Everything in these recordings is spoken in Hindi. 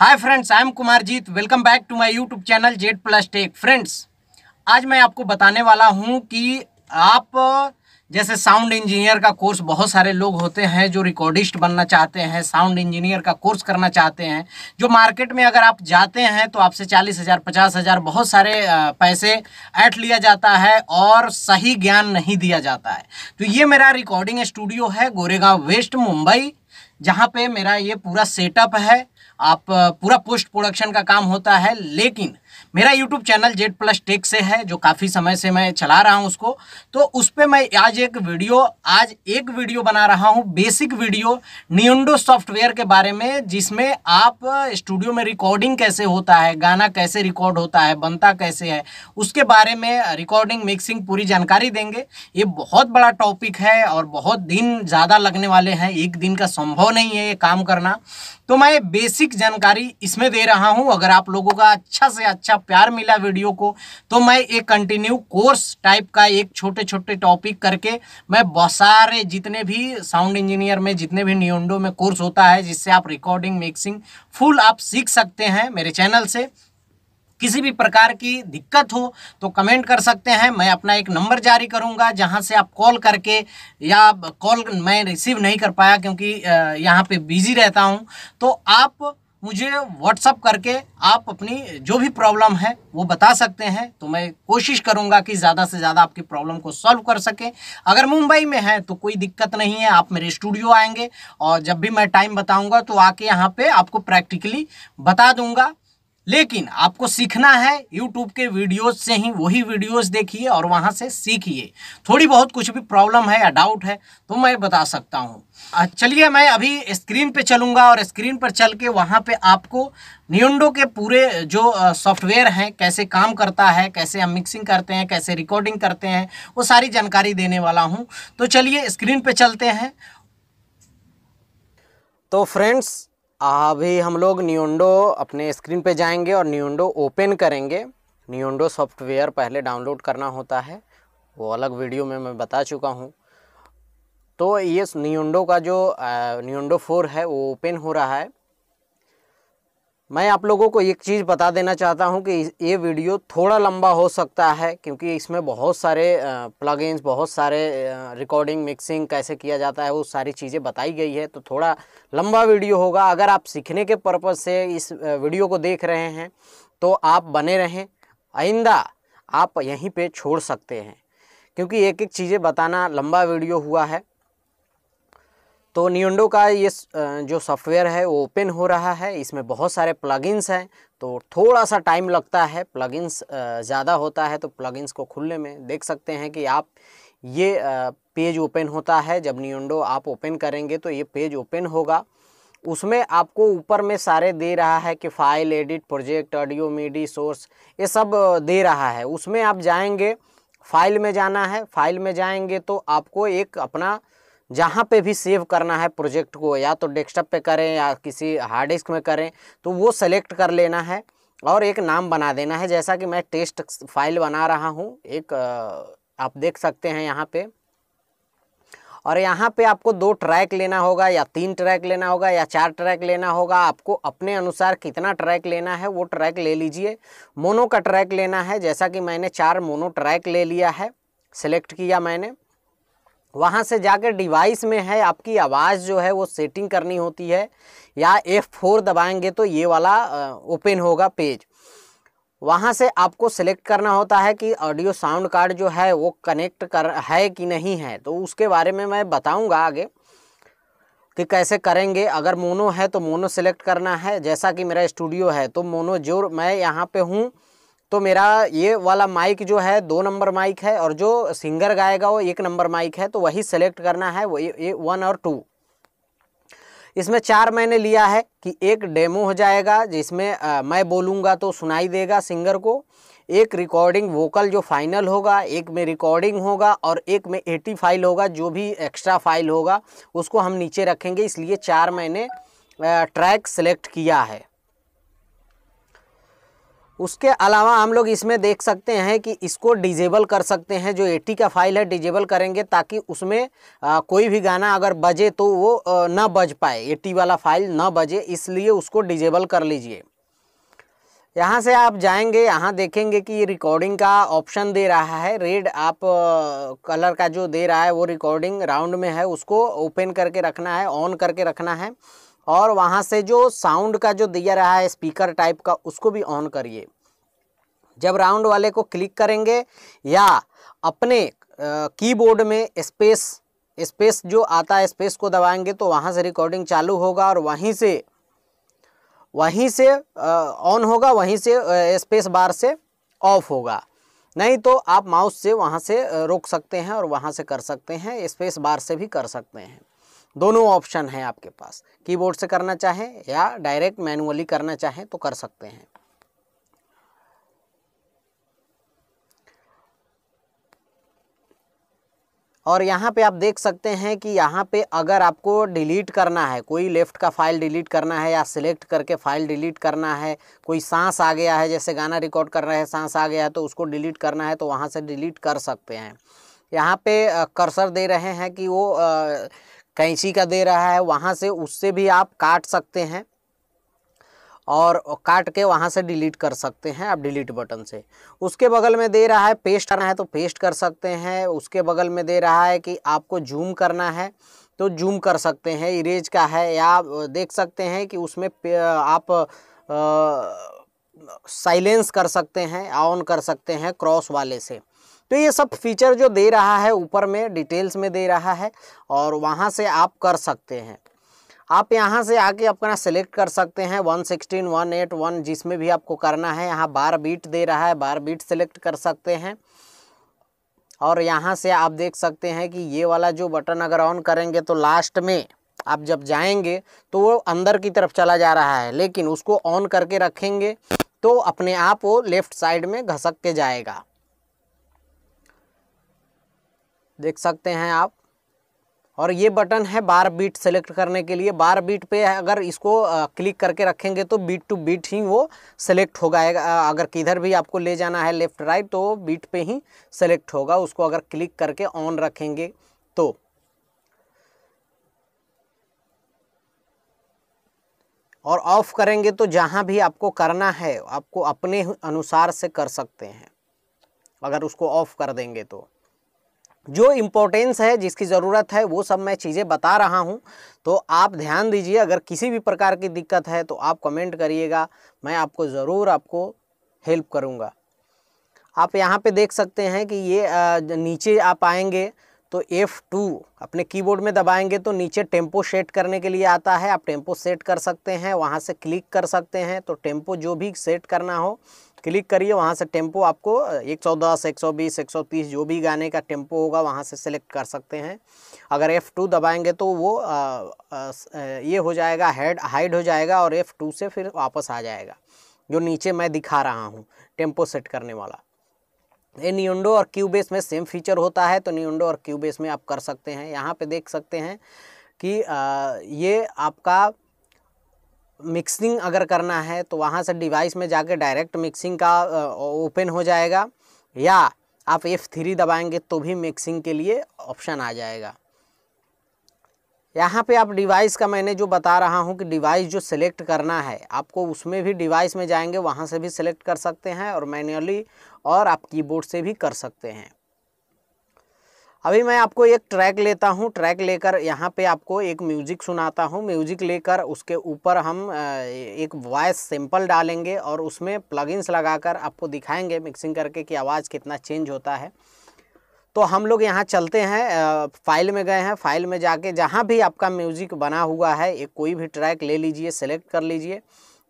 hi friends I am Kumarjit welcome back to my YouTube channel Z plus tech friends आज मैं आपको बताने वाला हूं कि आप जैसे साउंड इंजीनियर का कोर्स बहुत सारे लोग होते हैं जो रिकॉर्डिस्ट बनना चाहते हैं साउंड इंजीनियर का कोर्स करना चाहते हैं जो मार्केट में अगर आप जाते हैं तो आपसे चालीस हज़ार पचास हज़ार बहुत सारे पैसे ऐट लिया जाता है और सही ज्ञान नहीं दिया जाता है तो ये मेरा रिकॉर्डिंग स्टूडियो है गोरेगांव वेस्ट मुंबई जहाँ पे मेरा ये पूरा सेटअप है आप पूरा पोस्ट प्रोडक्शन का काम होता है लेकिन मेरा YouTube channel Z plus tech से है जो काफ़ी समय से मैं चला रहा हूँ उसको तो उस पर मैं आज एक वीडियो आज एक वीडियो बना रहा हूँ बेसिक वीडियो नियंडो सॉफ्टवेयर के बारे में जिसमें आप स्टूडियो में रिकॉर्डिंग कैसे होता है गाना कैसे रिकॉर्ड होता है बनता कैसे है उसके बारे में रिकॉर्डिंग मिक्सिंग पूरी जानकारी देंगे ये बहुत बड़ा टॉपिक है और बहुत दिन ज़्यादा लगने वाले हैं एक दिन का संभव नहीं है ये काम करना तो मैं बेसिक जानकारी इसमें दे रहा हूँ अगर आप लोगों का अच्छा से अच्छा अच्छा प्यार मिला वीडियो को तो मैं एक कंटिन्यू कोर्स टाइप का एक छोटे छोटे टॉपिक करके मैं बहुत सारे जितने भी साउंड इंजीनियर में जितने भी नियोंडो में कोर्स होता है जिससे आप रिकॉर्डिंग मिक्सिंग फुल आप सीख सकते हैं मेरे चैनल से किसी भी प्रकार की दिक्कत हो तो कमेंट कर सकते हैं मैं अपना एक नंबर जारी करूंगा जहां से आप कॉल करके या कॉल मैं रिसीव नहीं कर पाया क्योंकि यहाँ पे बिजी रहता हूं तो आप मुझे व्हाट्सअप करके आप अपनी जो भी प्रॉब्लम है वो बता सकते हैं तो मैं कोशिश करूंगा कि ज़्यादा से ज़्यादा आपकी प्रॉब्लम को सॉल्व कर सकें अगर मुंबई में है तो कोई दिक्कत नहीं है आप मेरे स्टूडियो आएंगे और जब भी मैं टाइम बताऊंगा तो आके यहाँ पे आपको प्रैक्टिकली बता दूंगा लेकिन आपको सीखना है यूट्यूब के वीडियोस से ही वही वीडियोस देखिए और वहां से सीखिए थोड़ी बहुत कुछ भी प्रॉब्लम है या डाउट है तो मैं बता सकता हूँ चलिए मैं अभी स्क्रीन पे चलूंगा और स्क्रीन पर चल के वहां पे आपको नियंडो के पूरे जो सॉफ्टवेयर हैं कैसे काम करता है कैसे हम मिक्सिंग करते हैं कैसे रिकॉर्डिंग करते हैं वो सारी जानकारी देने वाला हूँ तो चलिए स्क्रीन पर चलते हैं तो फ्रेंड्स अभी हम लोग न्यूंडो अपने स्क्रीन पे जाएंगे और न्यूंडो ओपन करेंगे न्यूंडो सॉफ्टवेयर पहले डाउनलोड करना होता है वो अलग वीडियो में मैं बता चुका हूँ तो ये न्यूंडो का जो न्यूंडो फोर है वो ओपन हो रहा है मैं आप लोगों को एक चीज़ बता देना चाहता हूं कि ये वीडियो थोड़ा लंबा हो सकता है क्योंकि इसमें बहुत सारे प्लगइन्स बहुत सारे रिकॉर्डिंग मिक्सिंग कैसे किया जाता है वो सारी चीज़ें बताई गई है तो थोड़ा लंबा वीडियो होगा अगर आप सीखने के पर्पज़ से इस वीडियो को देख रहे हैं तो आप बने रहें आइंदा आप यहीं पर छोड़ सकते हैं क्योंकि एक एक चीज़ें बताना लंबा वीडियो हुआ है तो नियोंडो का ये जो सॉफ्टवेयर है वो ओपन हो रहा है इसमें बहुत सारे प्लगइन्स हैं तो थोड़ा सा टाइम लगता है प्लगइन्स ज़्यादा होता है तो प्लगइन्स को खुलने में देख सकते हैं कि आप ये पेज ओपन होता है जब नियोंडो आप ओपन करेंगे तो ये पेज ओपन होगा उसमें आपको ऊपर में सारे दे रहा है कि file edit project audio MIDI source ये सब दे रहा है उसमें आप जाएंगे फाइल में जाना है फाइल में जाएंगे तो आपको एक अपना जहाँ पे भी सेव करना है प्रोजेक्ट को या तो डेस्कटॉप पे करें या किसी हार्ड डिस्क में करें तो वो सेलेक्ट कर लेना है और एक नाम बना देना है जैसा कि मैं टेस्ट फाइल बना रहा हूँ एक आप देख सकते हैं यहाँ पे और यहाँ पे आपको दो ट्रैक लेना होगा या तीन ट्रैक लेना होगा या चार ट्रैक लेना होगा आपको अपने अनुसार कितना ट्रैक लेना है वो ट्रैक ले लीजिए मोनो का ट्रैक लेना है जैसा कि मैंने चार मोनो ट्रैक ले लिया है सेलेक्ट किया मैंने वहाँ से जाकर डिवाइस में है आपकी आवाज़ जो है वो सेटिंग करनी होती है या F4 दबाएंगे तो ये वाला ओपन होगा पेज वहाँ से आपको सेलेक्ट करना होता है कि ऑडियो साउंड कार्ड जो है वो कनेक्ट कर है कि नहीं है तो उसके बारे में मैं बताऊँगा आगे कि कैसे करेंगे अगर मोनो है तो मोनो सेलेक्ट करना है जैसा कि मेरा स्टूडियो है तो मोनो जो मैं यहाँ पर हूँ तो मेरा ये वाला माइक जो है दो नंबर माइक है और जो सिंगर गाएगा वो एक नंबर माइक है तो वही सेलेक्ट करना है वो ये वन और टू इसमें चार मैंने लिया है कि एक डेमो हो जाएगा जिसमें आ, मैं बोलूँगा तो सुनाई देगा सिंगर को एक रिकॉर्डिंग वोकल जो फाइनल होगा एक में रिकॉर्डिंग होगा और एक में एटी फाइल होगा जो भी एक्स्ट्रा फाइल होगा उसको हम नीचे रखेंगे इसलिए चार मैंने ट्रैक सेलेक्ट किया है उसके अलावा हम लोग इसमें देख सकते हैं कि इसको डिजेबल कर सकते हैं जो एटी का फाइल है डिजेबल करेंगे ताकि उसमें आ, कोई भी गाना अगर बजे तो वो आ, ना बज पाए एटी वाला फाइल ना बजे इसलिए उसको डिजेबल कर लीजिए यहाँ से आप जाएंगे यहाँ देखेंगे कि रिकॉर्डिंग का ऑप्शन दे रहा है रेड आप आ, कलर का जो दे रहा है वो रिकॉर्डिंग राउंड में है उसको ओपन करके रखना है ऑन करके रखना है और वहाँ से जो साउंड का जो दिया रहा है स्पीकर टाइप का उसको भी ऑन करिए जब राउंड वाले को क्लिक करेंगे या अपने कीबोर्ड में स्पेस स्पेस जो आता है स्पेस को दबाएंगे तो वहाँ से रिकॉर्डिंग चालू होगा और वहीं से वहीं से ऑन होगा वहीं से स्पेस बार से ऑफ होगा नहीं तो आप माउस से वहाँ से रोक सकते हैं और वहाँ से कर सकते हैं स्पेस बार से भी कर सकते हैं दोनों ऑप्शन है आपके पास कीबोर्ड से करना चाहें या डायरेक्ट मैनुअली करना चाहें तो कर सकते हैं और यहाँ पे आप देख सकते हैं कि यहाँ पे अगर आपको डिलीट करना है कोई लेफ़्ट का फाइल डिलीट करना है या सिलेक्ट करके फाइल डिलीट करना है कोई सांस आ गया है जैसे गाना रिकॉर्ड कर रहे हैं सांस आ गया है तो उसको डिलीट करना है तो वहाँ से डिलीट कर सकते हैं यहाँ पे कर्सर दे रहे हैं कि वो कैंची का दे रहा है वहाँ से उससे भी आप काट सकते हैं और काट के वहाँ से डिलीट कर सकते हैं आप डिलीट बटन से उसके बगल में दे रहा है पेस्ट करना है तो पेस्ट कर सकते हैं उसके बगल में दे रहा है कि आपको जूम करना है तो जूम कर सकते हैं इरेज का है या देख सकते हैं कि उसमें आप साइलेंस कर सकते हैं ऑन कर सकते हैं क्रॉस वाले से तो ये सब फीचर जो दे रहा है ऊपर में डिटेल्स में दे रहा है और वहाँ से आप कर सकते हैं आप यहाँ से आके अपना सेलेक्ट कर सकते हैं one sixteen one eight one जिसमें भी आपको करना है यहाँ बार बीट दे रहा है बार बीट सेलेक्ट कर सकते हैं और यहाँ से आप देख सकते हैं कि ये वाला जो बटन अगर ऑन करेंगे तो लास्ट में आप जब जाएंगे तो वो अंदर की तरफ चला जा रहा है लेकिन उसको ऑन करके रखेंगे तो अपने आप वो लेफ़्ट साइड में घसक के जाएगा देख सकते हैं आप और ये बटन है बार बीट सेलेक्ट करने के लिए बार बीट पे अगर इसको क्लिक करके रखेंगे तो बीट टू बीट ही वो सेलेक्ट होगा अगर किधर भी आपको ले जाना है लेफ्ट राइट तो बीट पे ही सेलेक्ट होगा उसको अगर क्लिक करके ऑन रखेंगे तो और ऑफ करेंगे तो जहाँ भी आपको करना है आपको अपने अनुसार से कर सकते हैं अगर उसको ऑफ कर देंगे तो जो इम्पोर्टेंस है जिसकी ज़रूरत है वो सब मैं चीज़ें बता रहा हूँ तो आप ध्यान दीजिए अगर किसी भी प्रकार की दिक्कत है तो आप कमेंट करिएगा मैं आपको ज़रूर आपको हेल्प करूँगा आप यहाँ पे देख सकते हैं कि ये नीचे आप आएंगे तो F2 अपने कीबोर्ड में दबाएंगे तो नीचे टेम्पो सेट करने के लिए आता है आप टेम्पो सेट कर सकते हैं वहाँ से क्लिक कर सकते हैं तो टेम्पो जो भी सेट करना हो क्लिक करिए वहाँ से टेम्पो आपको 110, 120, 130 जो भी गाने का टेम्पो होगा वहाँ से सेलेक्ट कर सकते हैं अगर F2 दबाएंगे तो वो आ, आ, ये हो जाएगा हेड हाइड हो जाएगा और F2 से फिर वापस आ जाएगा जो नीचे मैं दिखा रहा हूँ टेम्पो सेट करने वाला ये नियोडो और क्यूबेस में सेम फीचर होता है तो नियोडो और क्यूबेस में आप कर सकते हैं यहाँ पर देख सकते हैं कि आ, ये आपका मिक्सिंग अगर करना है तो वहाँ से डिवाइस में जाके डायरेक्ट मिक्सिंग का ओपन हो जाएगा या आप एफ़ थ्री दबाएंगे तो भी मिक्सिंग के लिए ऑप्शन आ जाएगा यहाँ पे आप डिवाइस का मैंने जो बता रहा हूँ कि डिवाइस जो सिलेक्ट करना है आपको उसमें भी डिवाइस में जाएंगे वहाँ से भी सिलेक्ट कर सकते हैं और मैन्युअली और आप कीबोर्ड से भी कर सकते हैं अभी मैं आपको एक ट्रैक लेता हूँ ट्रैक लेकर यहाँ पे आपको एक म्यूजिक सुनाता हूँ म्यूजिक लेकर उसके ऊपर हम एक वॉइस सैंपल डालेंगे और उसमें प्लगइन्स लगाकर आपको दिखाएंगे मिक्सिंग करके कि आवाज़ कितना चेंज होता है तो हम लोग यहाँ चलते हैं फाइल में गए हैं फाइल में जाके जहाँ भी आपका म्यूजिक बना हुआ है एक कोई भी ट्रैक ले लीजिए सेलेक्ट कर लीजिए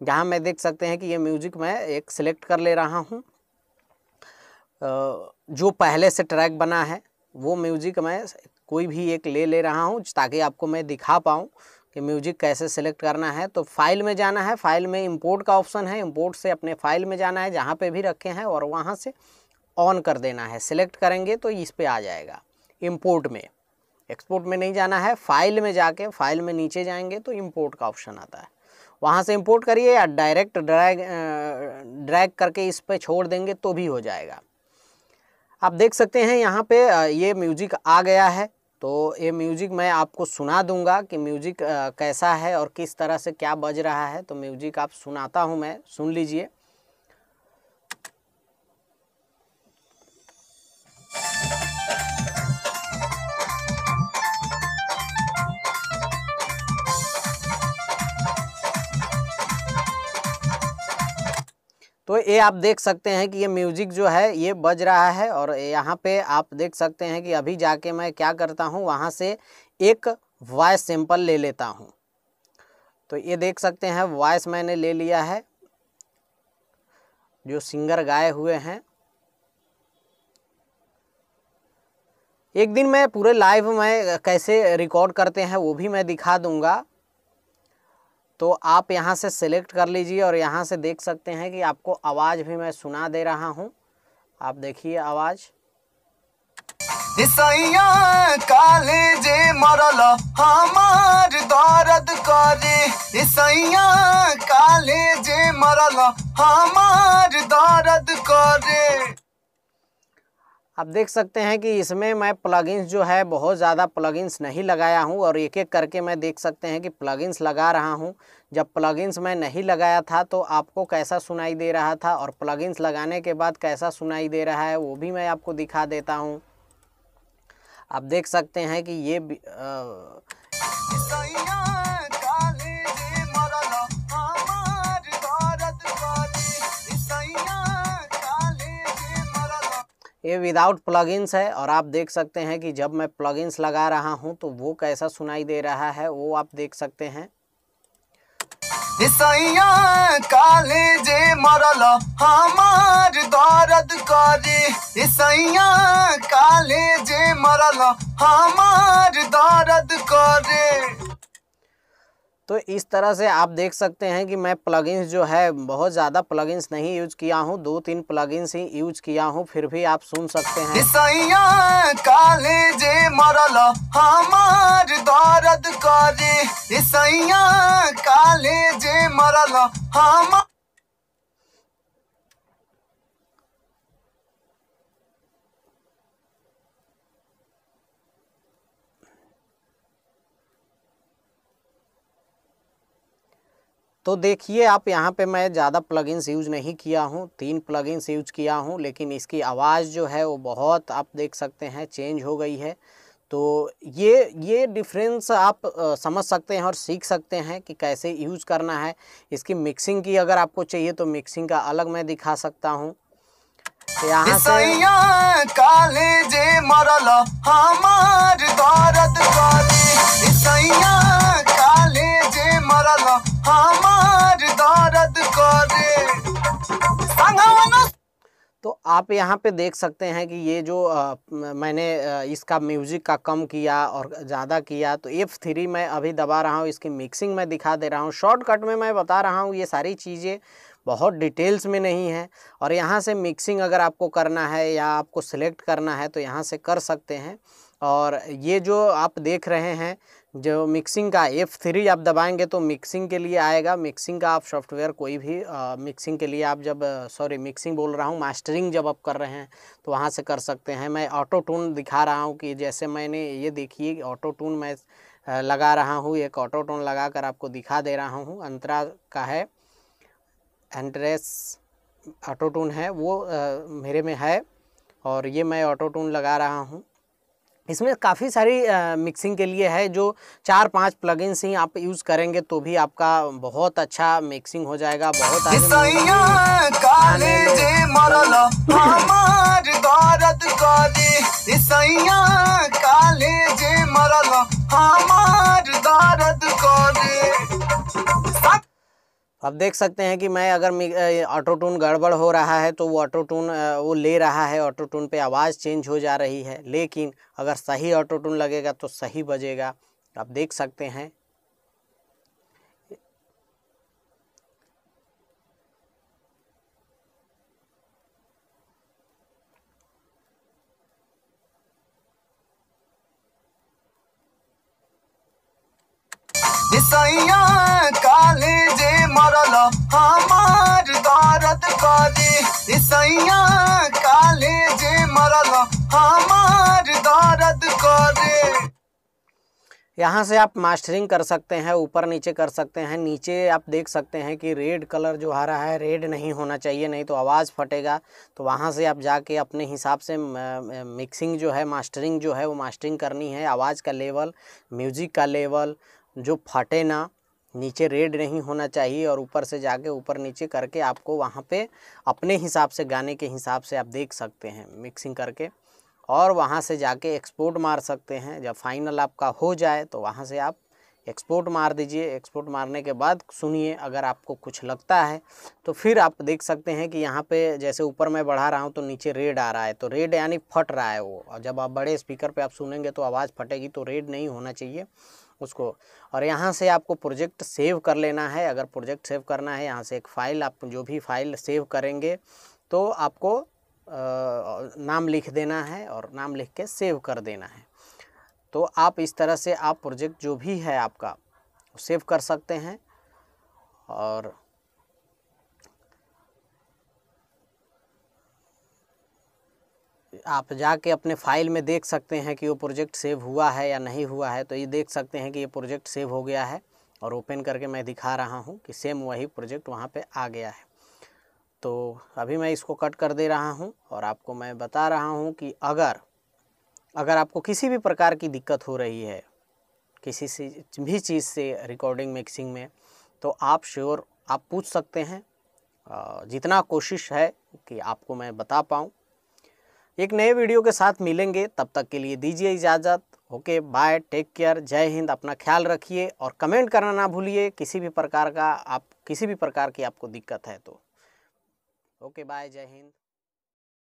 जहाँ मैं देख सकते हैं कि ये म्यूजिक मैं एक सिलेक्ट कर ले रहा हूँ जो पहले से ट्रैक बना है वो म्यूज़िक मैं कोई भी एक ले ले रहा हूँ ताकि आपको मैं दिखा पाऊँ कि म्यूज़िक कैसे सेलेक्ट करना है तो फाइल में जाना है फाइल में इंपोर्ट का ऑप्शन है इंपोर्ट से अपने फाइल में जाना है जहाँ पे भी रखे हैं और वहाँ से ऑन कर देना है सेलेक्ट करेंगे तो इस पर आ जाएगा इम्पोर्ट में एक्सपोर्ट में नहीं जाना है फाइल में जाके फाइल में नीचे जाएंगे तो इम्पोर्ट का ऑप्शन आता है वहाँ से इम्पोर्ट करिए या डायरेक्ट ड्रैग ड्रैग करके इस पर छोड़ देंगे तो भी हो जाएगा आप देख सकते हैं यहाँ पे ये म्यूजिक आ गया है तो ये म्यूजिक मैं आपको सुना दूंगा कि म्यूजिक कैसा है और किस तरह से क्या बज रहा है तो म्यूजिक आप सुनाता हूँ मैं सुन लीजिए तो ये आप देख सकते हैं कि ये म्यूजिक जो है ये बज रहा है और यहाँ पे आप देख सकते हैं कि अभी जाके मैं क्या करता हूँ वहाँ से एक वॉइस सैंपल ले लेता हूँ तो ये देख सकते हैं वॉइस मैंने ले लिया है जो सिंगर गाए हुए हैं एक दिन मैं पूरे लाइव में कैसे रिकॉर्ड करते हैं वो भी मैं दिखा दूंगा तो आप यहाँ से सिलेक्ट कर लीजिए और यहाँ से देख सकते हैं कि आपको आवाज़ भी मैं सुना दे रहा हूँ आप देखिए आवाज़ कालेजे मरल हमार दर्द करे ईसैया मरल हमार अब देख सकते हैं कि इसमें मैं प्लगइन्स जो है बहुत ज़्यादा प्लगइन्स नहीं लगाया हूँ और एक एक करके मैं देख सकते हैं कि प्लगइन्स लगा रहा हूँ जब प्लगइन्स मैं नहीं लगाया था तो आपको कैसा सुनाई दे रहा था और प्लगइन्स लगाने के बाद कैसा सुनाई दे रहा है वो भी मैं आपको दिखा देता हूँ आप देख सकते हैं कि ये आ, ये विदाउट प्लगइन्स है और आप देख सकते हैं कि जब मैं प्लगइन्स लगा रहा हूँ तो वो कैसा सुनाई दे रहा है वो आप देख सकते हैं कालेजे मरल हमार हाँ दर्द करे ईसैया कालेजे मरल हमार हाँ दर्द करे तो इस तरह से आप देख सकते हैं कि मैं प्लगइन्स जो है बहुत ज़्यादा प्लगइन्स नहीं यूज किया हूँ दो तीन प्लगइन्स ही यूज किया हूँ फिर भी आप सुन सकते हैं काले जे हमार तो देखिए आप यहाँ पे मैं ज़्यादा प्लगइन्स यूज नहीं किया हूँ तीन प्लगइन्स यूज किया हूँ लेकिन इसकी आवाज़ जो है वो बहुत आप देख सकते हैं चेंज हो गई है तो ये ये डिफरेंस आप आ, समझ सकते हैं और सीख सकते हैं कि कैसे यूज करना है इसकी मिक्सिंग की अगर आपको चाहिए तो मिक्सिंग का अलग मैं दिखा सकता हूँ यहाँ से तो आप यहाँ पे देख सकते हैं कि ये जो आ, मैंने इसका म्यूज़िक का कम किया और ज़्यादा किया तो एफ़ थ्री मैं अभी दबा रहा हूँ इसकी मिक्सिंग मैं दिखा दे रहा हूँ शॉर्टकट में मैं बता रहा हूँ ये सारी चीज़ें बहुत डिटेल्स में नहीं है और यहाँ से मिक्सिंग अगर आपको करना है या आपको सिलेक्ट करना है तो यहाँ से कर सकते हैं और ये जो आप देख रहे हैं जो मिक्सिंग का एफ थ्री आप दबाएंगे तो मिक्सिंग के लिए आएगा मिक्सिंग का आप सॉफ्टवेयर कोई भी आ, मिक्सिंग के लिए आप जब सॉरी मिक्सिंग बोल रहा हूँ मास्टरिंग जब आप कर रहे हैं तो वहाँ से कर सकते हैं मैं ऑटो टून दिखा रहा हूँ कि जैसे मैंने ये देखिए ऑटो टून मैं लगा रहा हूँ एक ऑटो टोन लगा कर आपको दिखा दे रहा हूँ अंतरा का है एंट्रेस ऑटो टून है वो आ, मेरे में है और ये मैं ऑटो टून लगा रहा हूँ इसमें काफ़ी सारी मिक्सिंग के लिए है जो चार पांच प्लगइन्स ही आप यूज़ करेंगे तो भी आपका बहुत अच्छा मिक्सिंग हो जाएगा बहुत आप देख सकते हैं कि मैं अगर ऑटो टून गड़बड़ हो रहा है तो वो ऑटो टून वो ले रहा है ऑटो टून पे आवाज़ चेंज हो जा रही है लेकिन अगर सही ऑटो टून लगेगा तो सही बजेगा आप देख सकते हैं मैया काले जे मरल हमार दर्द करे यहाँ से आप मास्टरिंग कर सकते हैं ऊपर नीचे कर सकते हैं नीचे आप देख सकते हैं कि रेड कलर जो आ रहा है रेड नहीं होना चाहिए नहीं तो आवाज़ फटेगा तो वहाँ से आप जाके अपने हिसाब से मिक्सिंग जो है मास्टरिंग जो है वो मास्टरिंग करनी है आवाज़ का लेवल म्यूज़िक का लेवल जो फटे ना नीचे रेड नहीं होना चाहिए और ऊपर से जाके ऊपर नीचे करके आपको वहाँ पे अपने हिसाब से गाने के हिसाब से आप देख सकते हैं मिक्सिंग करके और वहाँ से जाके एक्सपोर्ट मार सकते हैं जब फाइनल आपका हो जाए तो वहाँ से आप एक्सपोर्ट मार दीजिए एक्सपोर्ट मारने के बाद सुनिए अगर आपको कुछ लगता है तो फिर आप देख सकते हैं कि यहाँ पे जैसे ऊपर मैं बढ़ा रहा हूँ तो नीचे रेड आ रहा है तो रेड यानी फट रहा है वो और जब आप बड़े स्पीकर पे आप सुनेंगे तो आवाज़ फटेगी तो रेड नहीं होना चाहिए उसको और यहाँ से आपको प्रोजेक्ट सेव कर लेना है अगर प्रोजेक्ट सेव करना है यहाँ से एक फ़ाइल आप जो भी फाइल सेव करेंगे तो आपको नाम लिख देना है और नाम लिख के सेव कर देना है तो आप इस तरह से आप प्रोजेक्ट जो भी है आपका सेव कर सकते हैं और आप जाके अपने फाइल में देख सकते हैं कि वो प्रोजेक्ट सेव हुआ है या नहीं हुआ है तो ये देख सकते हैं कि ये प्रोजेक्ट सेव हो गया है और ओपन करके मैं दिखा रहा हूँ कि सेम वही प्रोजेक्ट वहाँ पे आ गया है तो अभी मैं इसको कट कर दे रहा हूँ और आपको मैं बता रहा हूँ कि अगर अगर आपको किसी भी प्रकार की दिक्कत हो रही है किसी से भी चीज़ से रिकॉर्डिंग मिक्सिंग में तो आप श्योर आप पूछ सकते हैं जितना कोशिश है कि आपको मैं बता पाऊँ एक नए वीडियो के साथ मिलेंगे तब तक के लिए दीजिए इजाज़त ओके बाय टेक केयर जय हिंद अपना ख्याल रखिए और कमेंट करना ना भूलिए किसी भी प्रकार का आप किसी भी प्रकार की आपको दिक्कत है तो ओके बाय जय हिंद